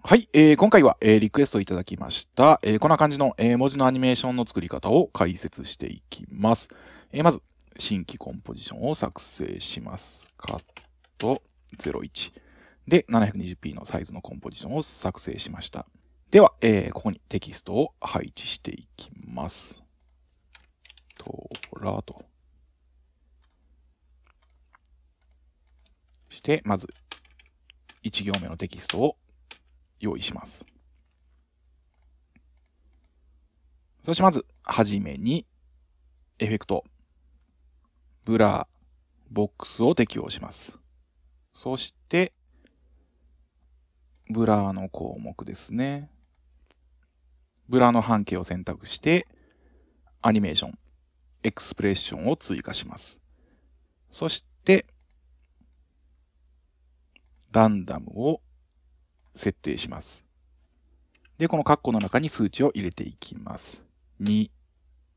はい、えー、今回は、えー、リクエストいただきました、えー、こんな感じの、えー、文字のアニメーションの作り方を解説していきます。えー、まず、新規コンポジションを作成します。カット01。で、720p のサイズのコンポジションを作成しました。では、えー、ここにテキストを配置していきます。とーと。して、まず、1行目のテキストを用意します。そしてまず、はじめに、エフェクト、ブラー、ボックスを適用します。そして、ブラーの項目ですね。ブラーの半径を選択して、アニメーション、エクスプレッションを追加します。そして、ランダムを設定します。で、このカッコの中に数値を入れていきます。2、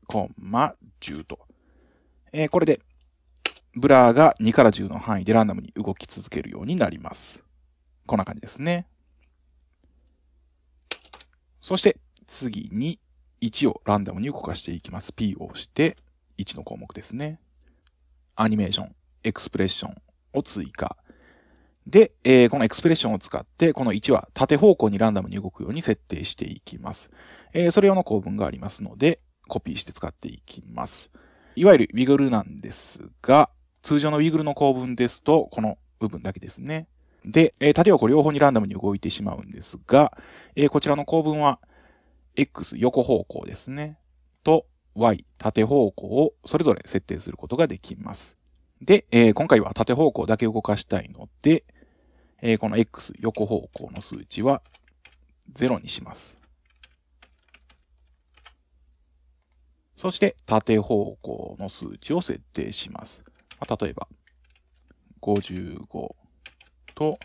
10と。えー、これで、ブラーが2から10の範囲でランダムに動き続けるようになります。こんな感じですね。そして、次に1をランダムに動かしていきます。P を押して、1の項目ですね。アニメーション、エクスプレッションを追加。で、えー、このエクスプレッションを使って、この1は縦方向にランダムに動くように設定していきます。えー、それ用の構文がありますので、コピーして使っていきます。いわゆるウィグルなんですが、通常のウィグルの構文ですと、この部分だけですね。で、えー、縦横両方にランダムに動いてしまうんですが、えー、こちらの構文は、X 横方向ですね、と Y 縦方向をそれぞれ設定することができます。で、えー、今回は縦方向だけ動かしたいので、えー、この X 横方向の数値は0にします。そして縦方向の数値を設定します。まあ、例えば、55と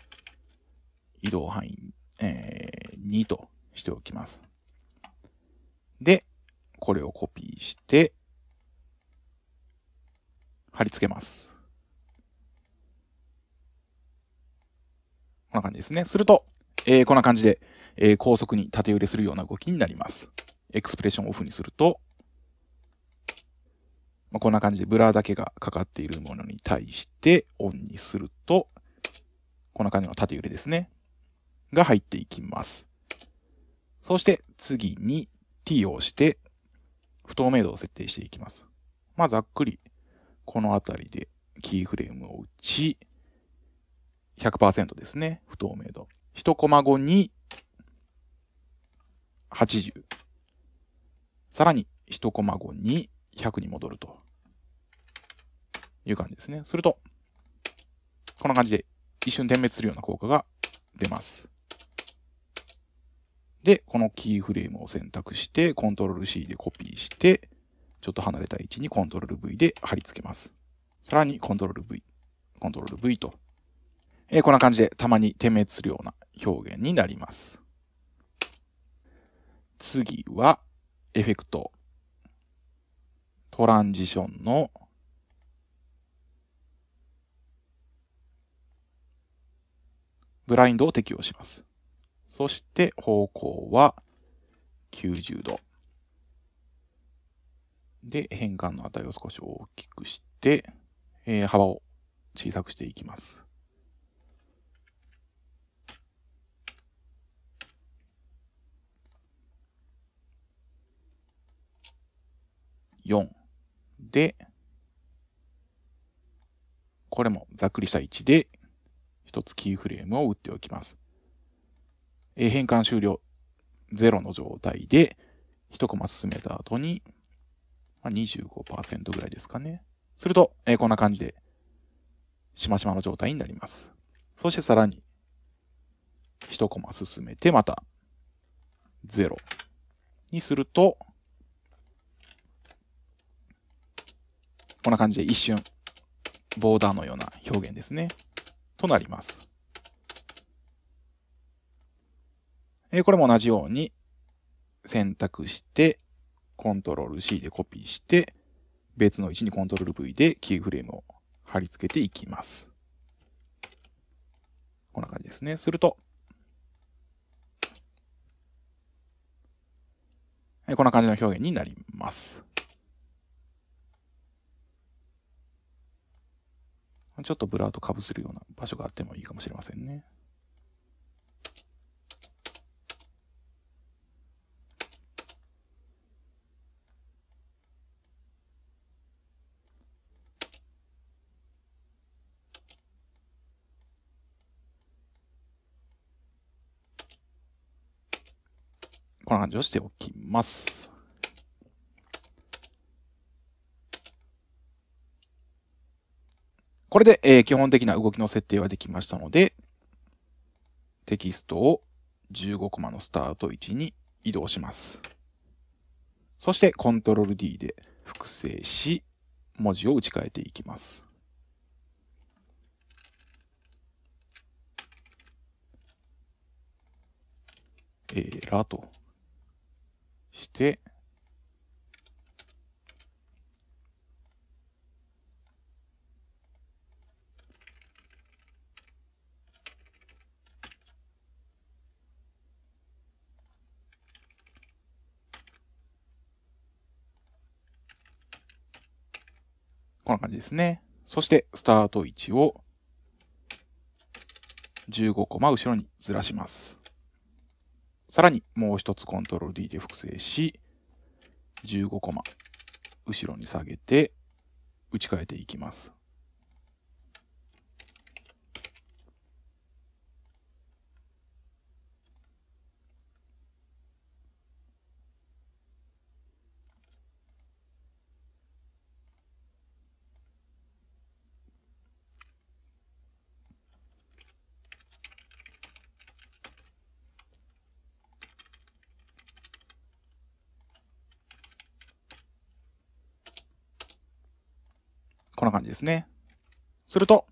移動範囲、えー、2としておきます。で、これをコピーして、貼り付けます。こんな感じですね。すると、えー、こんな感じで、えー、高速に縦揺れするような動きになります。エクスプレッションオフにすると、まあ、こんな感じでブラーだけがかかっているものに対してオンにすると、こんな感じの縦揺れですね。が入っていきます。そして次に T を押して、不透明度を設定していきます。まあ、ざっくりこの辺りでキーフレームを打ち、100%ですね。不透明度。1コマ後に80。さらに1コマ後に100に戻るという感じですね。すると、こんな感じで一瞬点滅するような効果が出ます。で、このキーフレームを選択して、コントロール C でコピーして、ちょっと離れた位置に Ctrl+V で貼り付けます。さらに Ctrl+V、Ctrl+V と、えー、こんな感じでたまに点滅するような表現になります。次は、エフェクト、トランジションのブラインドを適用します。そして方向は90度。で、変換の値を少し大きくして、えー、幅を小さくしていきます。4で、これもざっくりした位置で、一つキーフレームを打っておきます。えー、変換終了0の状態で、一コマ進めた後に、まあ、25%ぐらいですかね。すると、えー、こんな感じで、しましまの状態になります。そしてさらに、一コマ進めて、また、0にすると、こんな感じで一瞬、ボーダーのような表現ですね。となります。えー、これも同じように選択して、コントロール C でコピーして、別の位置にコントロール V でキーフレームを貼り付けていきます。こんな感じですね。すると、はい、こんな感じの表現になります。ちょっとブラウと被すせるような場所があってもいいかもしれませんね。こんな感じをしておきます。これで、えー、基本的な動きの設定はできましたので、テキストを15コマのスタート位置に移動します。そして Ctrl+D で複製し、文字を打ち替えていきます。えー、らと。して、こんな感じですね。そして、スタート位置を15コマ後ろにずらします。さらにもう一つコントロール d で複製し、15コマ後ろに下げて打ち替えていきます。こんな感じですね。すると、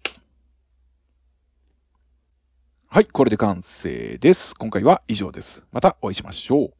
はい、これで完成です。今回は以上です。またお会いしましょう。